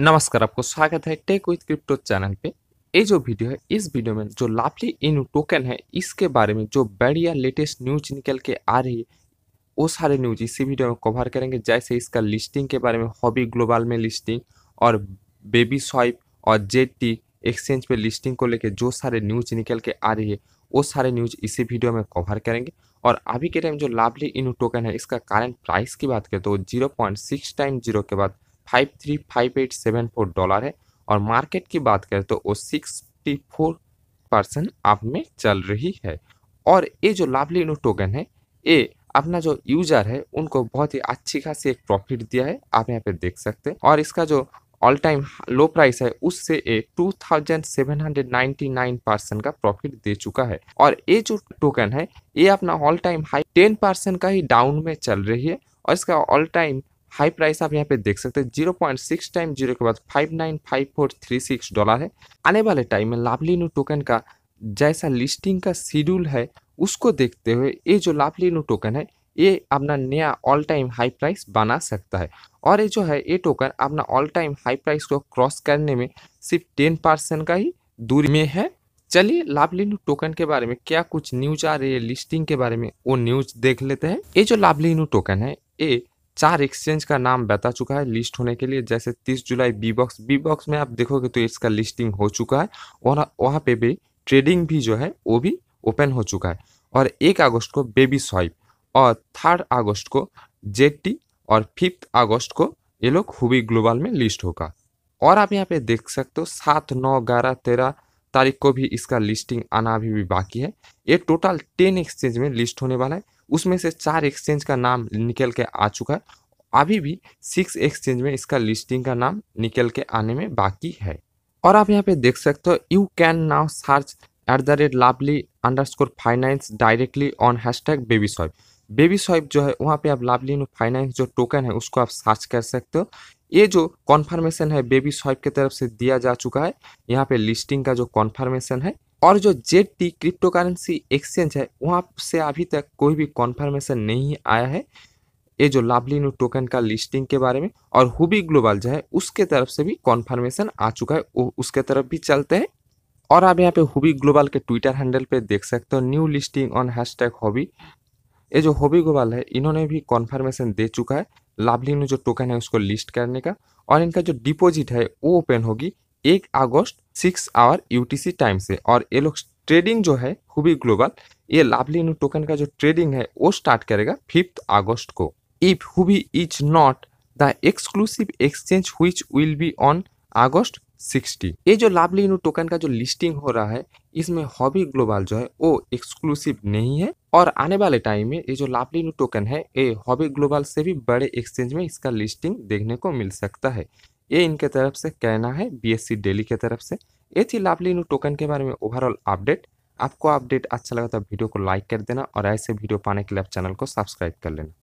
नमस्कार आपको स्वागत है टेक विथ क्रिप्टो चैनल पे ये जो वीडियो है इस वीडियो में जो लाभली इन टोकन है इसके बारे में जो बढ़िया लेटेस्ट न्यूज निकल के आ रही है वो सारे न्यूज इसी वीडियो में कवर करेंगे जैसे इसका लिस्टिंग के बारे में हॉबी ग्लोबल में लिस्टिंग और बेबी स्वाइप और जेड एक्सचेंज पे लिस्टिंग को लेकर जो सारे न्यूज निकल के आ रही है वो सारे न्यूज इसी वीडियो में कवर करेंगे और अभी के टाइम जो लाभली इन टोकन है इसका करंट प्राइस की बात करें तो zero point six time zero के बाद five three five eight seven four dollar है और मार्केट की बात करें तो वो सिक्सटी फोर परसेंट आप में चल रही है और ये जो नो टोकन है ये अपना जो यूजर है उनको बहुत ही अच्छी खासी एक प्रॉफिट दिया है आप यहाँ पे देख सकते हैं और इसका जो ऑल टाइम लो प्राइस है उससे ये 2799 परसेंट का प्रॉफिट दे चुका है और ये जो टोकन है ये अपना ऑल टाइम हाई 10 परसेंट का ही डाउन में चल रही है और इसका ऑल टाइम हाई प्राइस आप यहाँ पे देख सकते हैं zero point six time zero के बाद five nine five four three six dollar है आने वाले टाइम में लाभलीनू टोकन का जैसा लिस्टिंग का शेड्यूल है उसको देखते हुए ये जो लाभलीनू टोकन है ये अपना नया ऑल टाइम हाई प्राइस बना सकता है और ये जो है ये टोकन अपना ऑल टाइम हाई प्राइस को क्रॉस करने में सिर्फ टेन परसेंट का ही दूरी में है चलिए लाभलिनू टोकन के बारे में क्या कुछ न्यूज आ रही है लिस्टिंग के बारे में वो न्यूज देख लेते हैं ये जो लाभलिनू टोकन है ये चार एक्सचेंज का नाम बता चुका है लिस्ट होने के लिए जैसे 30 जुलाई बी बॉक्स बी बॉक्स में आप देखोगे तो इसका लिस्टिंग हो चुका है और वहाँ पे भी ट्रेडिंग भी जो है वो भी ओपन हो चुका है और एक अगस्त को बेबी स्वाइप और थर्ड अगस्त को जेड और फिफ्थ अगस्त को ये लोग हुबी ग्लोबल में लिस्ट होगा और आप यहाँ पे देख सकते हो सात नौ ग्यारह तेरह तारीख को भी इसका लिस्टिंग आना अभी भी बाकी है ये टोटल टेन एक्सचेंज में लिस्ट होने वाला है उसमें से चार एक्सचेंज का नाम निकल के आ चुका है अभी भी सिक्स एक्सचेंज में इसका लिस्टिंग का नाम निकल के आने में बाकी है और आप यहाँ पे देख सकते हो you can now search at the rate लाभली under score finance directly on hash tag baby swipe baby swipe जो है वहाँ पे आप लाभली फाइनेंस जो टोकन है उसको आप सर्च कर सकते हो ये जो कॉन्फर्मेशन है बेबी स्वाइप की तरफ से दिया जा चुका है यहाँ पे लिस्टिंग का जो कॉन्फर्मेशन है और जो Z T cryptocurrency exchange है वहाँ से अभी तक कोई भी कॉन्फर्मेशन नहीं आया है ये जो लाभलिनू टोकन का लिस्टिंग के बारे में और हुबी ग्लोबल जो है उसके तरफ से भी कॉन्फर्मेशन आ चुका है उसके तरफ भी चलते हैं और आप यहाँ पे हुबी ग्लोबल के ट्विटर हैंडल पे देख सकते हो new listing on hashtag Huobi ये जो हॉबी ग्लोबल है इन्होंने भी कॉन्फर्मेशन दे चुका है लाभली ने जो टोकन है उसको लिस्ट करने का और इनका जो डिपोजिट है वो ओपन होगी एक अगस्त सिक्स आवर यूटीसी टाइम से और ये लोग ट्रेडिंग जो है खूबी ग्लोबल ये लाभलीनू टोकन का जो ट्रेडिंग है वो स्टार्ट करेगा फिफ्थ अगस्त को if Huobi is not the exclusive exchange we will be on August 60 ये जो न्यू टोकन का जो लिस्टिंग हो रहा है इसमें हॉबी ग्लोबल जो है वो एक्सक्लूसिव नहीं है और आने वाले टाइम में ये जो न्यू टोकन है ये हॉबी ग्लोबल से भी बड़े एक्सचेंज में इसका लिस्टिंग देखने को मिल सकता है ये इनके तरफ से कहना है बीएससी डेली के तरफ से ये थी न्यू टोकन के बारे में ओवरऑल अपडेट आपको अपडेट अच्छा लगा तो वीडियो को लाइक कर देना और ऐसे वीडियो पाने के लिए आप चैनल को सब्सक्राइब कर लेना